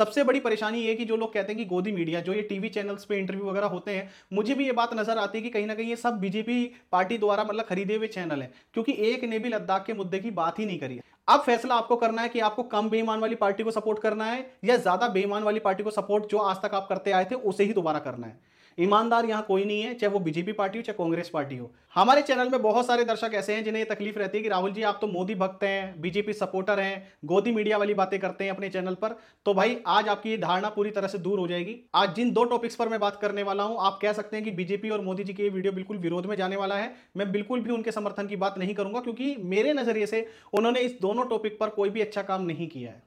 सबसे बड़ी परेशानी ये कि जो लोग कहते हैं कि गोदी मीडिया जो ये टीवी चैनल्स पे इंटरव्यू वगैरह होते हैं मुझे भी ये बात नजर आती है कि कहीं ना कहीं ये सब बीजेपी पार्टी द्वारा मतलब खरीदे हुए चैनल है क्योंकि एक ने भी लद्दाख के मुद्दे की बात ही नहीं करी अब फैसला आपको करना है कि आपको कम बेईमान वाली पार्टी को सपोर्ट करना है या ज्यादा बेईमान वाली पार्टी को सपोर्ट जो आज तक आप करते आए थे उसे ही दोबारा करना है ईमानदार यहाँ कोई नहीं है चाहे वो बीजेपी पार्टी हो चाहे कांग्रेस पार्टी हो हमारे चैनल में बहुत सारे दर्शक ऐसे हैं जिन्हें ये तकलीफ रहती है कि राहुल जी आप तो मोदी भक्त हैं बीजेपी सपोर्टर हैं गोदी मीडिया वाली बातें करते हैं अपने चैनल पर तो भाई आज आपकी ये धारणा पूरी तरह से दूर हो जाएगी आज जिन दो टॉपिक्स पर मैं बात करने वाला हूँ आप कह सकते हैं कि बीजेपी और मोदी जी की ये वीडियो बिल्कुल विरोध में जाने वाला है मैं बिल्कुल भी उनके समर्थन की बात नहीं करूंगा क्योंकि मेरे नजरिए से उन्होंने इस दोनों टॉपिक पर कोई भी अच्छा काम नहीं किया है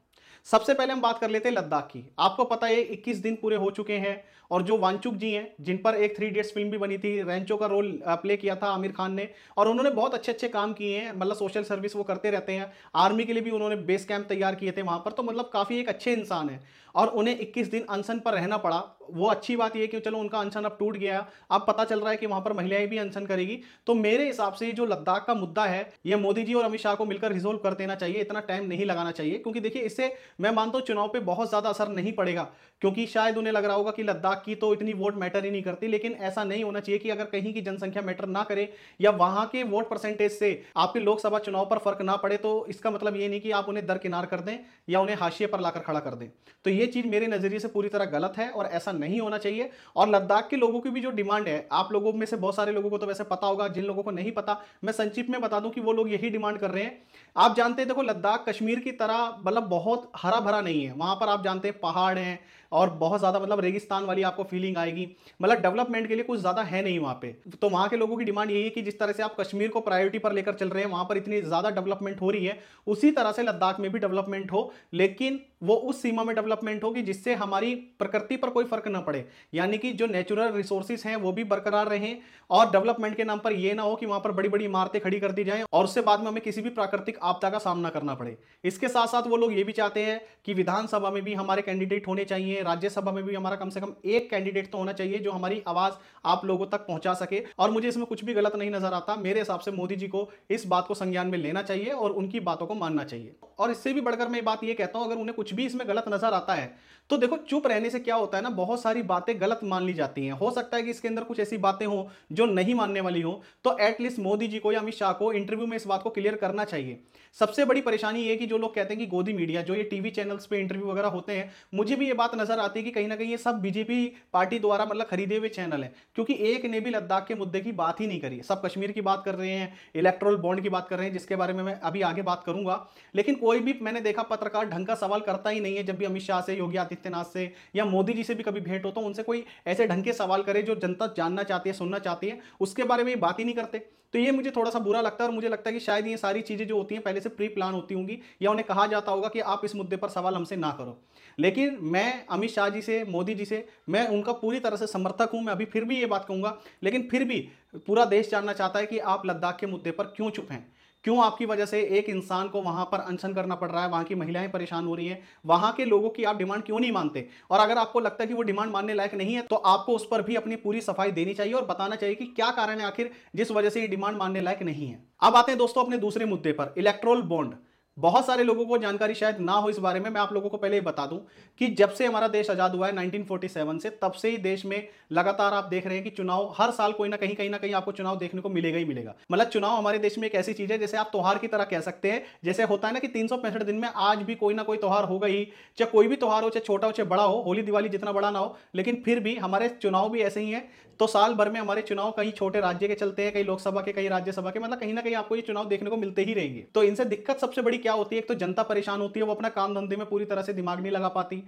सबसे पहले हम बात कर लेते हैं लद्दाख की आपको पता है इक्कीस दिन पूरे हो चुके हैं और जो वांचुक जी हैं जिन पर एक थ्री डेट्स फिल्म भी बनी थी रेंचो का रोल प्ले किया था आमिर खान ने और उन्होंने बहुत अच्छे अच्छे काम किए हैं मतलब सोशल सर्विस वो करते रहते हैं आर्मी के लिए भी उन्होंने बेस कैंप तैयार किए थे वहाँ पर तो मतलब काफ़ी एक अच्छे इंसान है और उन्हें 21 दिन अनशन पर रहना पड़ा वो अच्छी बात यह कि चलो उनका अनशन अब टूट गया अब पता चल रहा है कि वहां पर महिलाएं भी अनशन करेगी तो मेरे हिसाब से जो लद्दाख का मुद्दा है ये मोदी जी और अमित शाह को मिलकर रिजोल्व कर देना चाहिए इतना टाइम नहीं लगाना चाहिए क्योंकि देखिए इससे मैं मानता हूँ चुनाव पर बहुत ज़्यादा असर नहीं पड़ेगा क्योंकि शायद उन्हें लग रहा होगा कि लद्दाख की तो इतनी वोट मैटर ही नहीं करती लेकिन ऐसा नहीं होना चाहिए कि अगर कहीं की जनसंख्या मैटर ना करे या वहां के वोट परसेंटेज से आपके लोकसभा चुनाव पर फर्क ना पड़े तो इसका मतलब ये नहीं कि आप उन्हें दरकिनार कर दें या उन्हें हाशिए पर लाकर खड़ा कर दें तो ये ये चीज़ मेरे नज़रिए से पूरी तरह गलत है और ऐसा नहीं होना चाहिए और लद्दाख के लोगों की भी जो डिमांड है आप लोगों में से बहुत सारे लोगों को तो वैसे पता होगा जिन लोगों को नहीं पता मैं संक्षिप्त में बता दूं कि वो लोग यही डिमांड कर रहे हैं आप जानते हैं देखो लद्दाख कश्मीर की तरह मतलब बहुत हरा भरा नहीं है वहाँ पर आप जानते हैं पहाड़ हैं और बहुत ज़्यादा मतलब रेगिस्तान वाली आपको फीलिंग आएगी मतलब डेवलपमेंट के लिए कुछ ज़्यादा है नहीं वहाँ पे तो वहाँ के लोगों की डिमांड यही है कि जिस तरह से आप कश्मीर को प्रायोरिटी पर लेकर चल रहे हैं वहाँ पर इतनी ज़्यादा डेवलपमेंट हो रही है उसी तरह से लद्दाख में भी डेवलपमेंट हो लेकिन वो उस सीमा में डेवलपमेंट होगी जिससे हमारी प्रकृति पर कोई फर्क ना पड़े यानी कि जो नेचुरल रिसोर्सेज हैं वो भी बरकरार रहें और डेवलपमेंट के नाम पर ये ना हो कि वहाँ पर बड़ी बड़ी इमारतें खड़ी कर दी जाएं और उससे बाद में हमें किसी भी प्राकृतिक आपदा का सामना करना पड़े इसके साथ साथ वो लोग ये भी चाहते हैं कि विधानसभा में भी हमारे कैंडिडेट होने चाहिए राज्यसभा में भी हमारा कम से कम एक कैंडिडेट तो होना चाहिए जो हमारी आवाज़ आप लोगों तक पहुंचा सके और मुझे इसमें कुछ भी गलत नहीं नज़र आता मेरे हिसाब से मोदी जी को इस बात को संज्ञान में लेना चाहिए और उनकी बातों को मानना चाहिए और इससे भी बढ़कर मैं बात यह कहता हूँ अगर उन्हें कुछ भी इसमें गलत नज़र आता है तो देखो चुप रहने से क्या होता है ना बहुत सारी बातें गलत मान ली जाती हैं हो सकता है कि इसके अंदर कुछ ऐसी बातें हों जो नहीं मानने वाली हों तो एटलीस्ट मोदी जी को या अमित शाह को इंटरव्यू में इस बात को क्लियर करना चाहिए सबसे बड़ी परेशानी ये कि जो लोग कहते हैं कि गोदी मीडिया जो ये टीवी चैनल्स पे इंटरव्यू वगैरह होते हैं मुझे भी ये बात नजर आती है कि कहीं ना कहीं ये सब बीजेपी पार्टी द्वारा मतलब खरीदे हुए चैनल हैं क्योंकि एक ने भी लद्दाख के मुद्दे की बात ही नहीं करी सब कश्मीर की बात कर रहे हैं इलेक्ट्रोल बॉन्ड की बात कर रहे हैं जिसके बारे में मैं अभी आगे बात करूंगा लेकिन कोई भी मैंने देखा पत्रकार ढंग का सवाल करता ही नहीं है जब भी अमित शाह से योगी आदित्यनाथ से या मोदी जी से भी कभी भेंट हो तो उनसे कोई ऐसे ढंग के सवाल करे जो जनता जानना चाहती है सुनना चाहती है उसके बारे में बात ही नहीं करते तो ये मुझे थोड़ा सा बुरा लगता है और मुझे लगता है कि शायद ये सारी चीज़ें जो होती हैं पहले से प्री प्लान होती होंगी या उन्हें कहा जाता होगा कि आप इस मुद्दे पर सवाल हमसे ना करो लेकिन मैं अमित शाह जी से मोदी जी से मैं उनका पूरी तरह से समर्थक हूँ मैं अभी फिर भी ये बात कहूँगा लेकिन फिर भी पूरा देश जानना चाहता है कि आप लद्दाख के मुद्दे पर क्यों चुप हैं क्यों आपकी वजह से एक इंसान को वहां पर अनशन करना पड़ रहा है वहां की महिलाएं परेशान हो रही हैं वहां के लोगों की आप डिमांड क्यों नहीं मानते और अगर आपको लगता है कि वो डिमांड मानने लायक नहीं है तो आपको उस पर भी अपनी पूरी सफाई देनी चाहिए और बताना चाहिए कि क्या कारण है आखिर जिस वजह से ये डिमांड मानने लायक नहीं है अब आते हैं दोस्तों अपने दूसरे मुद्दे पर इलेक्ट्रोल बॉन्ड बहुत सारे लोगों को जानकारी शायद ना हो इस बारे में मैं आप लोगों को पहले ही बता दूं कि जब से हमारा देश आज़ाद हुआ है 1947 से तब से ही देश में लगातार आप देख रहे हैं कि चुनाव हर साल कोई ना कहीं कहीं ना कहीं आपको चुनाव देखने को मिलेगा ही मिलेगा मतलब चुनाव हमारे देश में एक ऐसी चीज़ है जैसे आप त्यौहार की तरह कह सकते हैं जैसे होता है ना कि तीन दिन में आज भी कोई ना कोई त्यौहार होगा ही चाहे कोई भी त्यौहार हो चाहे छोटा हो चाहे बड़ा हो होली दिवाली जितना बड़ा ना हो लेकिन फिर भी हमारे चुनाव भी ऐसे ही है तो साल भर में हमारे चुनाव कहीं छोटे राज्य के चलते हैं कहीं लोकसभा के कहीं राज्यसभा के मतलब कहीं ना कहीं आपको ये चुनाव देखने को मिलते ही रहेंगे तो इनसे दिक्कत सबसे बड़ी क्या होती है एक तो जनता परेशान होती है वो अपना काम धंधे में पूरी तरह से दिमाग नहीं लगा पाती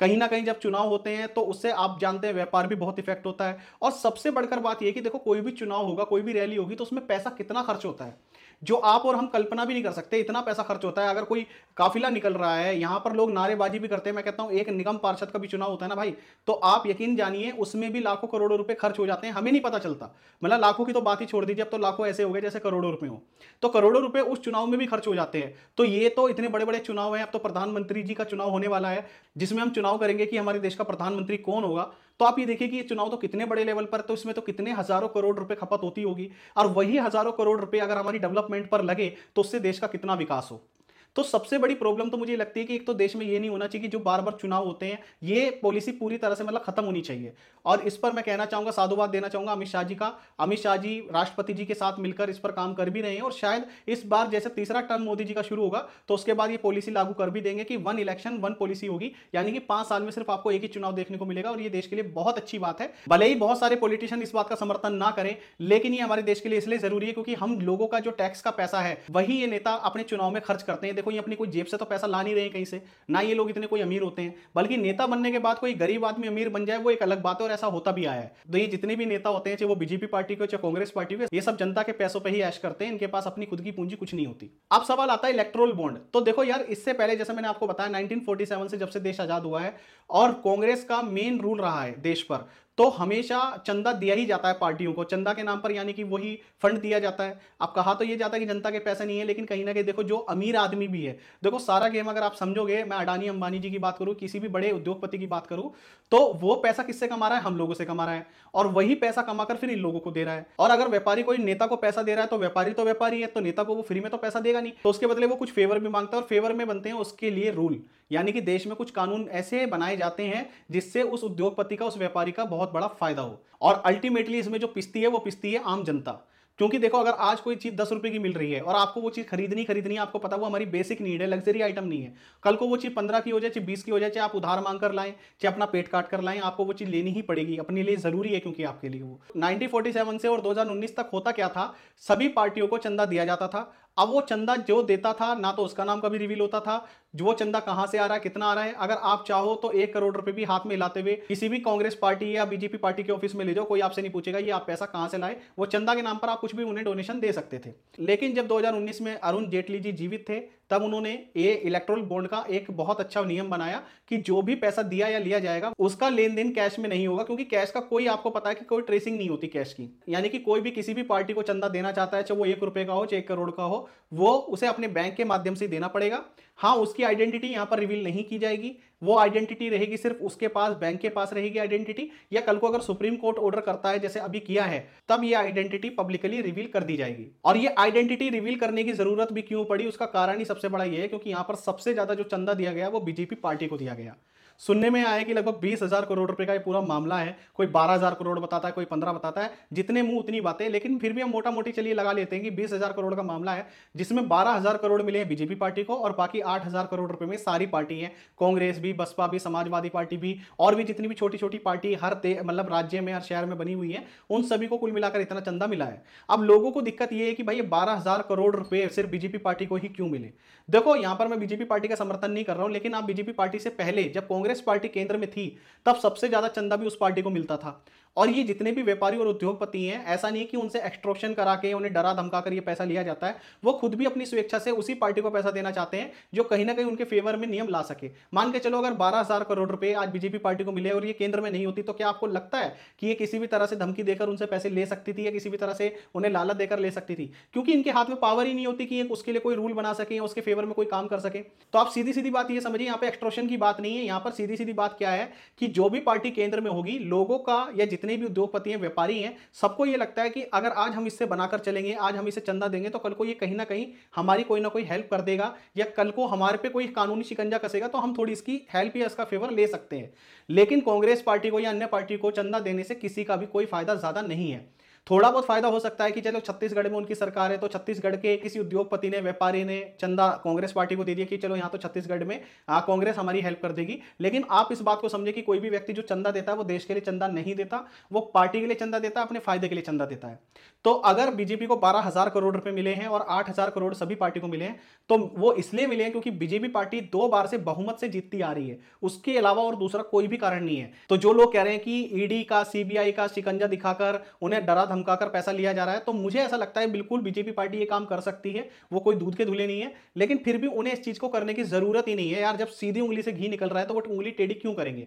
कहीं ना कहीं जब चुनाव होते हैं तो उससे आप जानते हैं व्यापार भी बहुत इफेक्ट होता है और सबसे बढ़कर बात यह कि देखो कोई भी चुनाव होगा कोई भी रैली होगी तो उसमें पैसा कितना खर्च होता है जो आप और हम कल्पना भी नहीं कर सकते इतना पैसा खर्च होता है अगर कोई काफिला निकल रहा है यहाँ पर लोग नारेबाजी भी करते हैं मैं कहता हूँ एक निगम पार्षद का भी चुनाव होता है ना भाई तो आप यकीन जानिए उसमें भी लाखों करोड़ों रुपए खर्च हो जाते हैं हमें नहीं पता चलता मतलब लाखों की तो बात ही छोड़ दीजिए अब तो लाखों ऐसे हो गए जैसे करोड़ों रुपए हो तो करोड़ों रुपए उस चुनाव में भी खर्च हो जाते हैं तो ये तो इतने बड़े बड़े चुनाव हैं अब तो प्रधानमंत्री जी का चुनाव होने वाला है जिसमें हम चुनाव करेंगे कि हमारे देश का प्रधानमंत्री कौन होगा तो आप ये देखिए कि ये चुनाव तो कितने बड़े लेवल पर तो इसमें तो कितने हजारों करोड़ रुपए खपत होती होगी और वही हजारों करोड़ रुपए अगर हमारी डेवलपमेंट पर लगे तो उससे देश का कितना विकास हो तो सबसे बड़ी प्रॉब्लम तो मुझे लगती है कि एक तो देश में ये नहीं होना चाहिए कि जो बार बार चुनाव होते हैं ये पॉलिसी पूरी तरह से मतलब खत्म होनी चाहिए और इस पर मैं कहना चाहूंगा साधुवाद देना चाहूंगा अमित शाह जी का अमित शाह जी राष्ट्रपति जी के साथ मिलकर इस पर काम कर भी रहे हैं और शायद इस बार जैसे तीसरा टर्म मोदी जी का शुरू होगा तो उसके बाद ये पॉलिसी लागू कर भी देंगे कि वन इलेक्शन वन पॉलिसी होगी यानी कि पांच साल में सिर्फ आपको एक ही चुनाव देखने को मिलेगा और ये देश के लिए बहुत अच्छी बात है भले ही बहुत सारे पॉलिटिशियन इस बात का समर्थन ना करें लेकिन ये हमारे देश के लिए इसलिए जरूरी है क्योंकि हम लोगों का जो टैक्स का पैसा है वही ये नेता अपने चुनाव में खर्च करते हैं देखो ये अपनी कोई जेब से तो पैसा ला नहीं रहे कहीं से ना ये लोग इतने कोई अमीर होते हैं बल्कि नेता बनने के बाद कोई गरीब आदमी अमीर बन जाए वो एक अलग बात है और ऐसा होता भी आया है तो ये जितने भी नेता होते हैं चाहे वो बीजेपी पार्टी के चाहे कांग्रेस पार्टी के ये सब जनता के पैसों पर ही ऐश करते हैं इनके पास अपनी खुद की पूंजी कुछ नहीं होती अब सवाल आता है इलेक्ट्रोल बॉन्ड तो देखो यार इससे पहले जैसे मैंने आपको बताया नाइनटीन से जब से देश आजाद हुआ है और कांग्रेस का मेन रूल रहा है देश पर तो हमेशा चंदा दिया ही जाता है पार्टियों को चंदा के नाम पर यानी कि वही फंड दिया जाता है आप कहा तो ये जाता है कि जनता के पैसे नहीं है लेकिन कहीं ना कहीं देखो जो अमीर आदमी भी है देखो सारा गेम अगर आप समझोगे मैं अडानी अंबानी जी की बात करूं किसी भी बड़े उद्योगपति की बात करूं तो वो पैसा किससे कमा रहा है हम लोगों से कमा रहा है और वही पैसा कमाकर फिर इन लोगों को दे रहा है और अगर व्यापारी कोई नेता को पैसा दे रहा है तो व्यापारी तो व्यापारी है तो नेता को वो फ्री में तो पैसा देगा नहीं तो उसके बदले वो कुछ फेवर भी मांगता है और फेवर में बनते हैं उसके लिए रूल यानी कि देश में कुछ कानून ऐसे बनाए जाते हैं जिससे उस उद्योगपति का उस व्यापारी का बहुत बहुत बड़ा फायदा हो और अल्टीमेटली इसमें जो पिसती है वो पिसती है आम जनता क्योंकि देखो अगर आज कोई चीज़ दस रुपए की मिल रही है और आपको वो चीज़ खरीदनी खरीदनी है आपको पता वो हमारी बेसिक नीड है लग्जरी आइटम नहीं है कल को वो चीज़ पंद्रह की हो जाए चाहे बीस की हो जाए चाहे आप उधार मांग कर लाएं चाहे अपना पेट काट कर लाएं आपको वो चीज़ लेनी ही पड़ेगी अपने लिए ज़रूरी है क्योंकि आपके लिए वो नाइनटीन से और दो तक होता क्या था सभी पार्टियों को चंदा दिया जाता था अब वो चंदा जो देता था ना तो उसका नाम कभी रिवील होता था जो वो चंदा कहां से आ रहा है कितना आ रहा है अगर आप चाहो तो एक करोड़ रुपए भी हाथ में लाते हुए किसी भी कांग्रेस पार्टी या बीजेपी पार्टी के ऑफिस में ले जाओ कोई आपसे नहीं पूछेगा ये आप पैसा कहां से लाए वो चंदा के नाम पर आप कुछ भी उन्हें डोनेशन दे सकते थे लेकिन जब दो में अरुण जेटली जी जीवित थे तब उन्होंने ये इलेक्ट्रोल बॉन्ड का एक बहुत अच्छा नियम बनाया कि जो भी पैसा दिया या लिया जाएगा उसका लेन देन कैश में नहीं होगा क्योंकि कैश का कोई आपको पता है कि कोई ट्रेसिंग नहीं होती कैश की यानी कि कोई भी किसी भी पार्टी को चंदा देना चाहता है चाहे वो एक रुपए का हो चाहे एक करोड़ का हो वो उसे अपने बैंक के माध्यम से देना पड़ेगा हाँ उसकी आइडेंटिटी यहाँ पर रिवील नहीं की जाएगी वो आइडेंटिटी रहेगी सिर्फ उसके पास बैंक के पास रहेगी आइडेंटिटी या कल को अगर सुप्रीम कोर्ट ऑर्डर करता है जैसे अभी किया है तब ये आइडेंटिटी पब्लिकली रिवील कर दी जाएगी और ये आइडेंटिटी रिवील करने की जरूरत भी क्यों पड़ी उसका कारण ही सबसे बड़ा ये है क्योंकि यहाँ पर सबसे ज्यादा जो चंदा दिया गया वो बीजेपी पार्टी को दिया गया सुनने में आया कि लगभग बीस हज़ार करोड़ रुपए का ये पूरा मामला है कोई बारह हज़ार करोड़ बताता है कोई पंद्रह बताता है जितने मुंह उतनी बातें लेकिन फिर भी हम मोटा मोटी चलिए लगा लेते हैं कि बीस हज़ार करोड़ का मामला है जिसमें बारह हज़ार करोड़ मिले हैं बीजेपी पार्टी को और बाकी आठ हज़ार करोड़ रुपए में सारी पार्टी है कांग्रेस भी बसपा भी समाजवादी पार्टी भी और भी जितनी भी छोटी छोटी पार्टी हर मतलब राज्य में हर शहर में बनी हुई है उन सभी को कुल मिलाकर इतना चंदा मिला है अब लोगों को दिक्कत यह है कि भाई बारह हजार करोड़ रुपए सिर्फ बीजेपी पार्टी को ही क्यों मिले देखो यहां पर मैं बीजेपी पार्टी का समर्थन नहीं कर रहा हूं लेकिन आप बीजेपी पार्टी से पहले जब कांग्रेस कांग्रेस पार्टी केंद्र में थी तब सबसे ज़्यादा चंदा भी उस पार्टी को मिलता था और ये जितने भी व्यापारी और उद्योगपति हैं ऐसा नहीं है कि उनसे एक्सट्रोशन करा के उन्हें डरा धमका कर ये पैसा लिया जाता है वो खुद भी अपनी स्वेच्छा से उसी पार्टी को पैसा देना चाहते हैं जो कहीं ना कहीं उनके फेवर में नियम ला सके मान के चलो अगर बारह हजार करोड़ रुपए आज बीजेपी पार्टी को मिले और ये केंद्र में नहीं होती तो क्या आपको लगता है कि ये किसी भी तरह से धमकी देकर उनसे पैसे ले सकती थी या किसी भी तरह से उन्हें लालच देकर ले सकती थी क्योंकि इनके हाथ में पावर ही नहीं होती कि उसके लिए कोई रूल बना सके या उसके फेवर में कोई काम कर सके तो आप सीधी सीधी बात ये समझिए यहाँ पर एक्सट्रोशन की बात नहीं है यहाँ पर सीधी सीधी बात क्या है कि जो भी पार्टी केंद्र में होगी लोगों का या जितने भी उद्योगपति हैं व्यापारी हैं सबको ये लगता है कि अगर आज हम इससे बनाकर चलेंगे आज हम इसे चंदा देंगे तो कल को ये कहीं ना कहीं हमारी कोई ना कोई हेल्प कर देगा या कल को हमारे पे कोई कानूनी शिकंजा कसेगा तो हम थोड़ी इसकी हेल्प या इसका फेवर ले सकते हैं लेकिन कांग्रेस पार्टी को या अन्य पार्टी को चंदा देने से किसी का भी कोई फायदा ज़्यादा नहीं है थोड़ा बहुत फायदा हो सकता है कि चलो छत्तीसगढ़ में उनकी सरकार है तो छत्तीसगढ़ के किसी उद्योगपति ने व्यापारी ने चंदा कांग्रेस पार्टी को दे दिया कि चलो यहाँ तो छत्तीसगढ़ में कांग्रेस हमारी हेल्प कर देगी लेकिन आप इस बात को समझे कि कोई भी व्यक्ति जो चंदा देता है वो देश के लिए चंदा नहीं देता वो पार्टी के लिए चंदा देता है अपने फायदे के लिए चंदा देता है तो अगर बीजेपी को बारह हजार करोड़ रुपए मिले हैं और आठ हजार करोड़ सभी पार्टी को मिले हैं तो वो इसलिए मिले हैं क्योंकि बीजेपी पार्टी दो बार से बहुमत से जीतती आ रही है उसके अलावा और दूसरा कोई भी कारण नहीं है तो जो लोग कह रहे हैं कि ईडी का सीबीआई का शिकंजा दिखाकर उन्हें डरा धमकाकर पैसा लिया जा रहा है तो मुझे ऐसा लगता है बिल्कुल बीजेपी पार्टी ये काम कर सकती है वो कोई दूध के धुले नहीं है लेकिन फिर भी उन्हें इस चीज़ को करने की ज़रूरत ही नहीं है यार जब सीधी उंगली से घी निकल रहा है तो वो उंगली टेढ़ी क्यों करेंगे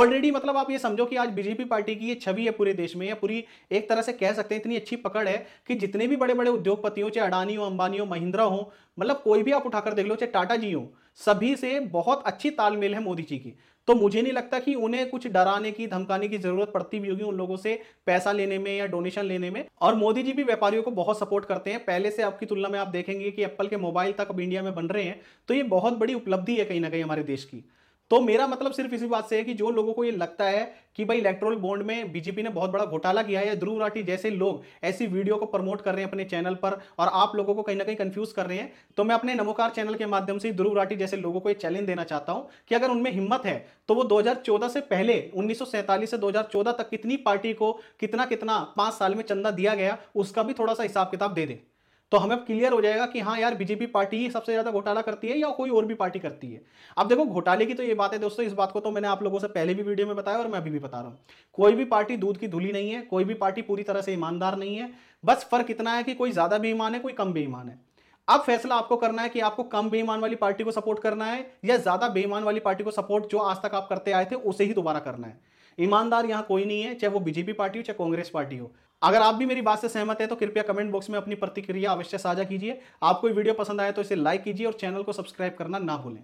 ऑलरेडी मतलब आप ये समझो कि आज बीजेपी पार्टी की ये छवि है पूरे देश में या पूरी एक तरह से कह सकते हैं इतनी अच्छी पकड़ है कि जितने भी बड़े बड़े उद्योगपति हो चाहे अडानी हो अंबानी हो महिंद्रा हो मतलब कोई भी आप उठाकर देख लो चाहे टाटा जी हो सभी से बहुत अच्छी तालमेल है मोदी जी की तो मुझे नहीं लगता कि उन्हें कुछ डराने की धमकाने की जरूरत पड़ती भी होगी उन लोगों से पैसा लेने में या डोनेशन लेने में और मोदी जी भी व्यापारियों को बहुत सपोर्ट करते हैं पहले से आपकी तुलना में आप देखेंगे कि एप्पल के मोबाइल तक अब इंडिया में बन रहे हैं तो ये बहुत बड़ी उपलब्धि है कहीं ना कहीं हमारे देश की तो मेरा मतलब सिर्फ इसी बात से है कि जो लोगों को ये लगता है कि भाई इलेक्ट्रोल बॉन्ड में बीजेपी ने बहुत बड़ा घोटाला किया है या ध्रुव राठी जैसे लोग ऐसी वीडियो को प्रमोट कर रहे हैं अपने चैनल पर और आप लोगों को कहीं ना कहीं कंफ्यूज कर रहे हैं तो मैं अपने नमोकार चैनल के माध्यम से ध्रुव राठी जैसे लोगों को ये चैलेंज देना चाहता हूं कि अगर उनमें हिम्मत है तो वो 2014 से पहले उन्नीस से दो तक कितनी पार्टी को कितना कितना पांच साल में चंदा दिया गया उसका भी थोड़ा सा हिसाब किताब दे दें तो हमें क्लियर हो जाएगा कि हाँ यार बीजेपी पार्टी ही सबसे ज़्यादा घोटाला करती है या कोई और भी पार्टी करती है अब देखो घोटाले की तो ये बात है दोस्तों इस बात को तो मैंने आप लोगों से पहले भी वीडियो में बताया और मैं अभी भी बता रहा हूँ कोई भी पार्टी दूध की धुली नहीं है कोई भी पार्टी पूरी तरह से ईमानदार नहीं है बस फर्क इतना है कि कोई ज़्यादा बेईमान है कोई कम बेईमान है अब फैसला आपको करना है कि आपको कम बेईमान वाली पार्टी को सपोर्ट करना है या ज़्यादा बेईमान वाली पार्टी को सपोर्ट जो आज तक आप करते आए थे उसे ही दोबारा करना है ईमानदार यहां कोई नहीं है चाहे वो बीजेपी पार्टी हो चाहे कांग्रेस पार्टी हो अगर आप भी मेरी बात से सहमत है तो कृपया कमेंट बॉक्स में अपनी प्रतिक्रिया अवश्य साझा कीजिए आपको वीडियो पसंद आए तो इसे लाइक कीजिए और चैनल को सब्सक्राइब करना ना भूलें